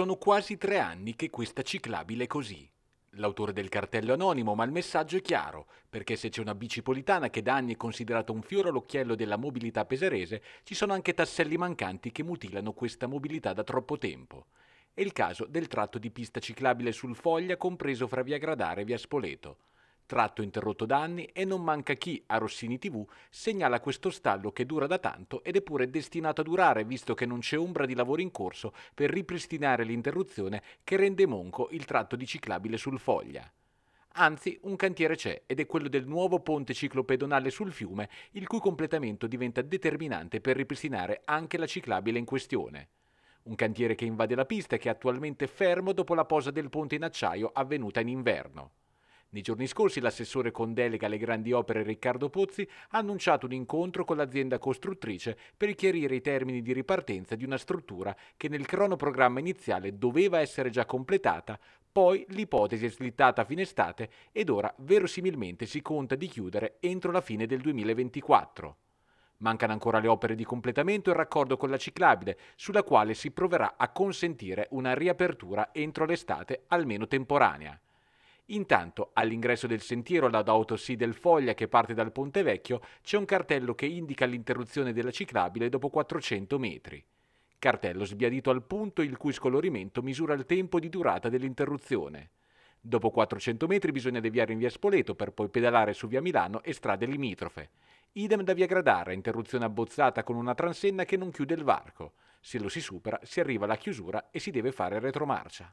Sono quasi tre anni che questa ciclabile è così. L'autore del cartello è anonimo, ma il messaggio è chiaro, perché se c'è una bicipolitana che da anni è considerata un fiore all'occhiello della mobilità pesarese, ci sono anche tasselli mancanti che mutilano questa mobilità da troppo tempo. È il caso del tratto di pista ciclabile sul Foglia compreso fra via Gradare e via Spoleto tratto interrotto da anni e non manca chi a Rossini TV segnala questo stallo che dura da tanto ed è pure destinato a durare visto che non c'è ombra di lavoro in corso per ripristinare l'interruzione che rende monco il tratto di ciclabile sul Foglia. Anzi, un cantiere c'è ed è quello del nuovo ponte ciclopedonale sul fiume, il cui completamento diventa determinante per ripristinare anche la ciclabile in questione. Un cantiere che invade la pista e che è attualmente fermo dopo la posa del ponte in acciaio avvenuta in inverno. Nei giorni scorsi l'assessore con delega alle grandi opere Riccardo Pozzi ha annunciato un incontro con l'azienda costruttrice per chiarire i termini di ripartenza di una struttura che nel cronoprogramma iniziale doveva essere già completata, poi l'ipotesi è slittata a fine estate ed ora verosimilmente si conta di chiudere entro la fine del 2024. Mancano ancora le opere di completamento e il raccordo con la ciclabile, sulla quale si proverà a consentire una riapertura entro l'estate almeno temporanea. Intanto, all'ingresso del sentiero ad Autosì del Foglia che parte dal Ponte Vecchio, c'è un cartello che indica l'interruzione della ciclabile dopo 400 metri. Cartello sbiadito al punto il cui scolorimento misura il tempo di durata dell'interruzione. Dopo 400 metri bisogna deviare in via Spoleto per poi pedalare su via Milano e strade limitrofe. Idem da via Gradara, interruzione abbozzata con una transenna che non chiude il varco. Se lo si supera si arriva alla chiusura e si deve fare retromarcia.